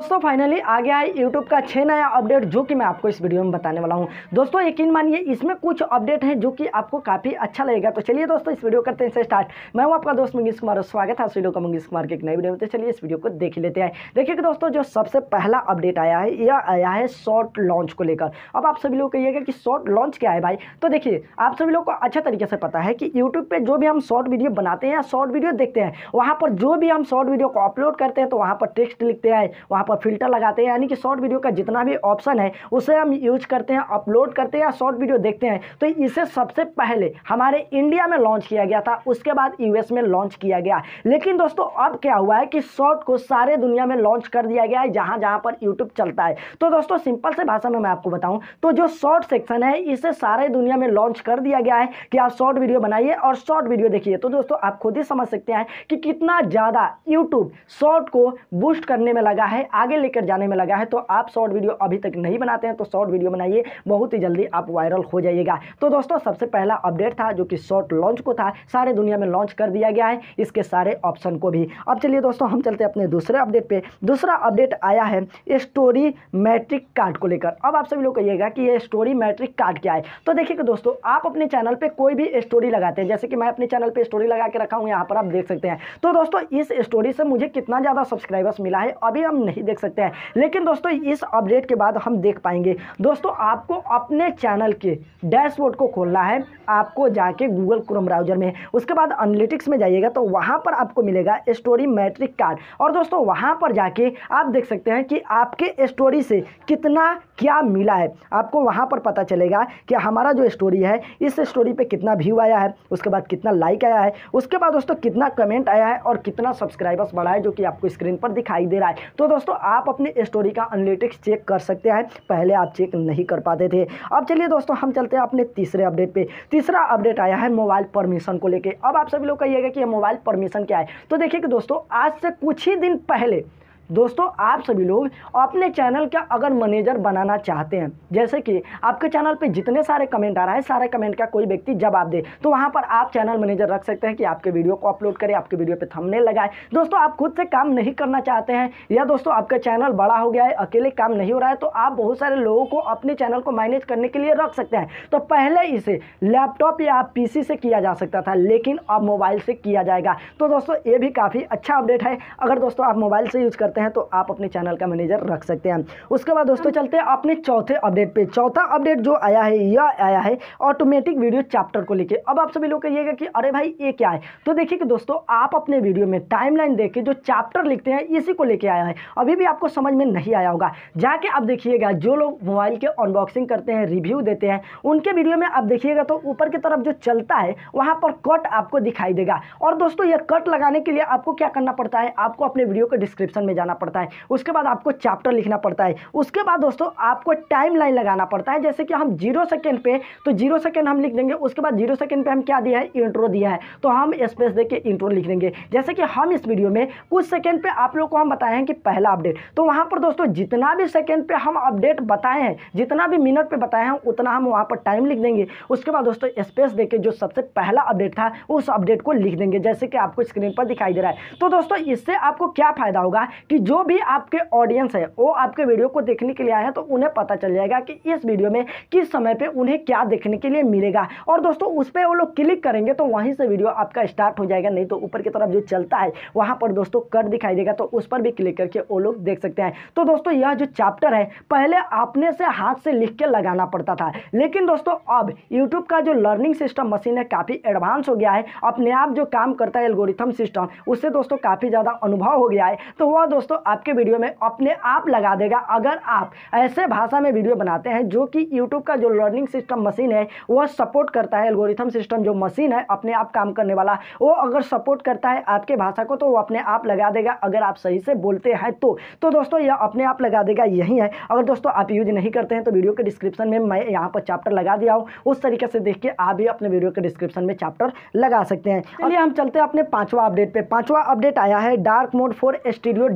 दोस्तों फाइनली आ गया है यूट्यूब का छः नया अपडेट जो कि मैं आपको इस वीडियो में बताने वाला हूं दोस्तों यकीन मानिए इसमें कुछ अपडेट हैं जो कि आपको काफ़ी अच्छा लगेगा तो चलिए दोस्तों इस वीडियो करते हैं इसे स्टार्ट मैं हूं आपका दोस्त मंगेश कुमार स्वागत है सुलो का मंगेश कुमार के एक नए वीडियो में तो चलिए इस वीडियो को देख लेते हैं देखिए कि दोस्तों जो सबसे पहला अपडेट आया है यह आया है शॉर्ट लॉन्च को लेकर अब आप सभी लोग कहिएगा कि शॉर्ट लॉन्च क्या है भाई तो देखिए आप सभी लोग को अच्छा तरीके से पता है कि यूट्यूब पर जो भी हम शॉर्ट वीडियो बनाते हैं या शॉर्ट वीडियो देखते हैं वहाँ पर जो भी हम शॉर्ट वीडियो को अपलोड करते हैं तो वहाँ पर टेक्स्ट लिखते हैं वहाँ पर फिल्टर लगाते हैं यानी कि शॉर्ट वीडियो का जितना भी ऑप्शन है उसे हम यूज करते हैं अपलोड करते हैं या शॉर्ट वीडियो देखते हैं तो इसे सबसे पहले हमारे इंडिया में लॉन्च किया गया था उसके बाद यूएस में लॉन्च किया गया लेकिन दोस्तों अब क्या हुआ है कि शॉर्ट को सारे दुनिया में लॉन्च कर दिया गया है जहां जहां पर यूट्यूब चलता है तो दोस्तों सिंपल से भाषा में मैं आपको बताऊं तो जो शॉर्ट सेक्शन है इसे सारे दुनिया में लॉन्च कर दिया गया है कि आप शॉर्ट वीडियो बनाइए और शॉर्ट वीडियो देखिए तो दोस्तों आप खुद ही समझ सकते हैं कि कितना ज़्यादा यूट्यूब शॉर्ट को बूस्ट करने में लगा है आगे लेकर जाने में लगा है तो आप शॉर्ट वीडियो अभी तक नहीं बनाते हैं तो शॉर्ट वीडियो बनाइए बहुत ही जल्दी आप वायरल हो जाइएगा तो दोस्तों सबसे पहला अपडेट था जो कि शॉर्ट लॉन्च को था सारे दुनिया में लॉन्च कर दिया गया है इसके सारे ऑप्शन को भी अब चलिए दोस्तों हम चलते अपने दूसरे अपडेट पर दूसरा अपडेट आया है स्टोरी मैट्रिक कार्ड को लेकर अब आप सभी लोग कहिएगा कि ये स्टोरी मैट्रिक कार्ड क्या है तो देखिए दोस्तों आप अपने चैनल पर कोई भी स्टोरी लगाते हैं जैसे कि मैं अपने चैनल पर स्टोरी लगा के रखा हूँ यहाँ पर आप देख सकते हैं तो दोस्तों इस स्टोरी से मुझे कितना ज़्यादा सब्सक्राइबर्स मिला है अभी हम नहीं देख सकते हैं लेकिन दोस्तों इस अपडेट के बाद हम देख पाएंगे दोस्तों आपको अपने चैनल के डैशबोर्ड को खोलना है आपको जाके गूगल क्रोम ब्राउजर में उसके बाद अनलिटिक्स में जाइएगा तो वहाँ पर आपको मिलेगा स्टोरी मैट्रिक कार्ड और दोस्तों वहाँ पर जाके आप देख सकते हैं कि आपके स्टोरी से कितना क्या मिला है आपको वहाँ पर पता चलेगा कि हमारा जो स्टोरी है इस स्टोरी पे कितना व्यू आया है उसके बाद कितना लाइक आया है उसके बाद दोस्तों कितना कमेंट आया है और कितना सब्सक्राइबर्स बढ़ा है जो कि आपको स्क्रीन पर दिखाई दे रहा है तो दोस्तों आप अपने स्टोरी का एनालिटिक्स चेक कर सकते हैं पहले आप चेक नहीं कर पाते थे अब चलिए दोस्तों हम चलते हैं अपने तीसरे अपडेट पे तीसरा अपडेट आया है मोबाइल परमिशन को लेके अब आप सभी लोग कहिएगा कि मोबाइल परमिशन क्या है तो देखिए कि दोस्तों आज से कुछ ही दिन पहले दोस्तों आप सभी लोग अपने चैनल का अगर मैनेजर बनाना चाहते हैं जैसे कि आपके चैनल पे जितने सारे कमेंट आ रहा है सारे कमेंट का कोई व्यक्ति जवाब दे तो वहाँ पर आप चैनल मैनेजर रख सकते हैं कि आपके वीडियो को अपलोड करें आपके वीडियो पे थंबनेल लगाए दोस्तों आप खुद से काम नहीं करना चाहते हैं या दोस्तों आपका चैनल बड़ा हो गया है अकेले काम नहीं हो रहा है तो आप बहुत सारे लोगों को अपने चैनल को मैनेज करने के लिए रख सकते हैं तो पहले इसे लैपटॉप या पी से किया जा सकता था लेकिन अब मोबाइल से किया जाएगा तो दोस्तों ये भी काफ़ी अच्छा अपडेट है अगर दोस्तों आप मोबाइल से यूज़ करते चाहते हैं तो आप अपने चैनल का मैनेजर रख सकते हैं उसके बाद दोस्तों चलते हैं अपने चौथे अपडेट पे चौथा अपडेट जो आया है यह आया है ऑटोमेटिक वीडियो चैप्टर को लेकर अब आप सभी लोग कहिएगा कि अरे भाई ये क्या है तो देखिए कि दोस्तों आप अपने वीडियो में टाइम लाइन जो चैप्टर लिखते हैं इसी को लेकर आया है अभी भी आपको समझ में नहीं आया होगा जाके आप देखिएगा जो लोग मोबाइल के अनबॉक्सिंग करते हैं रिव्यू देते हैं उनके वीडियो में आप देखिएगा तो ऊपर की तरफ जो चलता है वहां पर कट आपको दिखाई देगा और दोस्तों ये कट लगाने के लिए आपको क्या करना पड़ता है आपको अपने वीडियो के डिस्क्रिप्शन में जाना लगाना पड़ता है उसके बाद आपको चैप्टर लिखना पड़ता है उसके बाद दोस्तों आपको टाइम लाइन लगाना पड़ता है जैसे कि हम जीरो सेकेंड पे तो जीरो सेकेंड हम लिख देंगे उसके बाद जीरो सेकेंड पे हम क्या दिया है इंट्रो दिया है तो हम स्पेस दे के इंट्रो लिख देंगे जैसे कि हम इस वीडियो में कुछ सेकेंड पर आप लोग को हम बताए हैं कि पहला अपडेट तो वहाँ पर दोस्तों जितना भी सेकेंड पर हम अपडेट बताए हैं जितना भी मिनट पर बताए हैं उतना हम वहाँ पर टाइम लिख देंगे उसके बाद दोस्तों स्पेस दे जो सबसे पहला अपडेट था उस अपडेट को लिख देंगे जैसे कि आपको स्क्रीन पर दिखाई दे रहा है तो दोस्तों इससे आपको क्या फ़ायदा होगा कि जो भी आपके ऑडियंस है वो आपके वीडियो को देखने के लिए आए हैं तो उन्हें पता चल जाएगा कि इस वीडियो में किस समय पर उन्हें क्या देखने के लिए मिलेगा और दोस्तों उस पर वो लोग क्लिक करेंगे तो वहीं से वीडियो आपका स्टार्ट हो जाएगा नहीं तो ऊपर की तरफ जो चलता है वहाँ पर दोस्तों कट दिखाई देगा तो उस पर भी क्लिक करके वो लोग देख सकते हैं तो दोस्तों यह जो चैप्टर है पहले आपने से हाथ से लिख के लगाना पड़ता था लेकिन दोस्तों अब यूट्यूब का जो लर्निंग सिस्टम मशीन है काफ़ी एडवांस हो गया है अपने आप जो काम करता है एल्गोरिथम सिस्टम उससे दोस्तों काफ़ी ज़्यादा अनुभव हो गया है तो वह दोस्तों आपके वीडियो में अपने आप लगा देगा अगर आप ऐसे भाषा में वीडियो बनाते हैं जो कि यूट्यूब का जो लर्निंग सिस्टम मशीन है वह सपोर्ट करता है एल्गोरिथम सिस्टम जो मशीन है अपने आप काम करने वाला वो अगर सपोर्ट करता है आपके भाषा को तो वो अपने आप लगा देगा अगर आप सही से बोलते हैं तो तो दोस्तों यह अपने आप लगा देगा यही है अगर दोस्तों आप यूज नहीं करते हैं तो वीडियो के डिस्क्रिप्शन में मैं यहाँ पर चैप्टर लगा दिया हूँ उस तरीके से देख के आप भी अपने वीडियो के डिस्क्रिप्शन में चैप्टर लगा सकते हैं चलिए हम चलते हैं अपने पाँचवा अपडेट पर पाँचवा अपडेट आया है dark mode for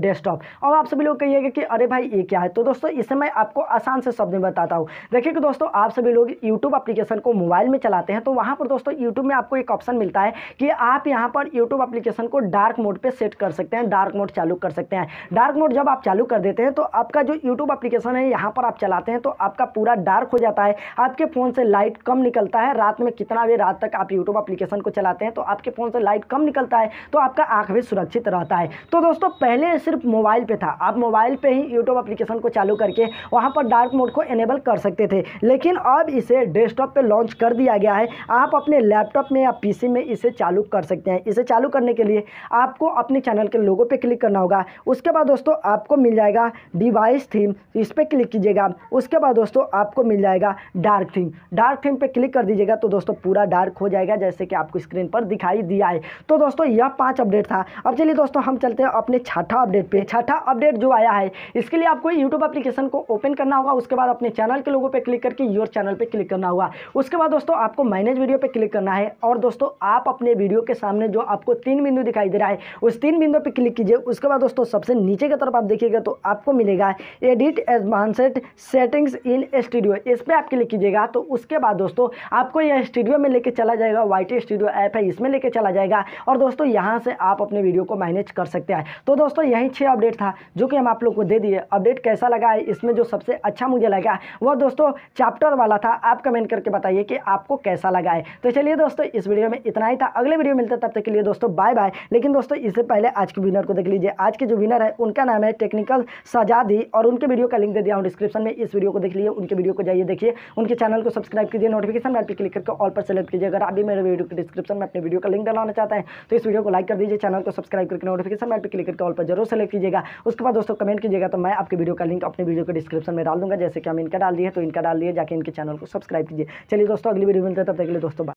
day desktop अब आप सभी लोग कहिएगा कि अरे भाई ये क्या है तो दोस्तों इसे मैं आपको आसान से शब्द में बताता हूँ देखिए कि दोस्तों आप सभी लोग यूट्यूब अप्लीकेशन को मोबाइल में चलाते हैं तो वहाँ पर दोस्तों यूट्यूब में आपको एक ऑप्शन मिलता है कि आप यहाँ पर यूट्यूब अप्लीकेशन को डार्क मोड पर सेट कर सकते हैं डार्क मोड चालू कर सकते हैं डार्क मोड जब आप चालू कर देते हैं तो आपका जो यूट्यूब अप्लीकेशन है यहाँ पर आप चलाते हैं तो आपका पूरा डार्क हो जाता है आपके फ़ोन से लाइट कम निकलता है रात में कितना भी रात तक आप यूट्यूब अप्लीकेशन को चलाते हैं तो आपके फ़ोन से लाइट कम निकलता है तो आपका आँख भी सुरक्षित रहता है तो दोस्तों पहले सिर्फ सिर्फ मोबाइल पे था आप मोबाइल पे ही यूट्यूब एप्लीकेशन को चालू करके वहाँ पर डार्क मोड को इनेबल कर सकते थे लेकिन अब इसे डेस्कटॉप पे लॉन्च कर दिया गया है आप अपने लैपटॉप में या पीसी में इसे चालू कर सकते हैं इसे चालू करने के लिए आपको अपने चैनल के लोगों पर क्लिक करना होगा उसके बाद दोस्तों आपको मिल जाएगा डिवाइस थीम इस पर क्लिक कीजिएगा उसके बाद दोस्तों आपको मिल जाएगा डार्क थीम डार्क थीम पर क्लिक कर दीजिएगा तो दोस्तों पूरा डार्क हो जाएगा जैसे कि आपको स्क्रीन पर दिखाई दिया है तो दोस्तों यह पाँच अपडेट था अब चलिए दोस्तों हम चलते हैं अपने छठा अपडेट पे छठा अपडेट जो आया है इसके लिए आपको यूट्यूब एप्लीकेशन को ओपन करना होगा उसके बाद अपने चैनल के लोगों पर क्लिक करके योर चैनल पर क्लिक करना होगा उसके बाद दोस्तों आपको मैनेज वीडियो पर क्लिक करना है और दोस्तों आप अपने वीडियो के सामने जो आपको तीन बिंदु दिखाई दे रहा है उस तीन बिंदु पर क्लिक कीजिए उसके बाद दोस्तों सबसे नीचे की तरफ आप देखिएगा तो आपको मिलेगा edit advanced settings in Studio इस पर आप क्लिक कीजिएगा तो उसके बाद दोस्तों आपको यह स्टूडियो में लेके चला जाएगा वाई स्टूडियो ऐप है इसमें लेके चला जाएगा और दोस्तों यहाँ से आप अपने वीडियो को मैनेज कर सकते हैं तो दोस्तों यही छः अच्छे अपडेट था जो कि हम आप लोग को दे दिए अपडेट कैसा लगा है इसमें जो सबसे अच्छा मुझे लगा वह दोस्तों चैप्टर वाला था आप कमेंट करके बताइए कि आपको कैसा लगा है तो चलिए दोस्तों इस वीडियो में इतना ही था अगले वीडियो मिलते तब तक के लिए दोस्तों बाय बाय लेकिन दोस्तों इससे पहले आज के विनर को देख लीजिए आज के जो विनर है उनका नाम है टेक्निकल सजादी और उनके वीडियो का लिंक दे दिया हूँ डिस्क्रिप्शन में इस वीडियो को देख लीजिए उनके वीडियो को जाइए देखिए उनके चैनल को सब्सक्राइब कीजिए नोटिफिकेशन बैल पर क्लिक करके ऑल पर सेलेक्ट कीजिए अगर आप भी मेरे वीडियो के डिस्क्रिप्शन में अपने वीडियो का लिंक डालना चाहते हैं तो इस वीडियो को लाइक कर दीजिए चैनल को सब्सक्राइब करके नोटिफिकेशन बैल पर क्लिक करके ऑल पर जरूर सेलेक्ट कीजिएगा उसके बाद दोस्तों कमेंट कीजिएगा तो मैं आपके वीडियो का लिंक अपने वीडियो के डिस्क्रिप्शन में डाल दूंगा जैसे कि हम इनका डाल दिए तो इनका डाल दिए जाकर इनके चैनल को सब्सक्राइब कीजिए चलिए दोस्तों अगली वीडियो मिलते हैं तब तक के लिए दोस्तों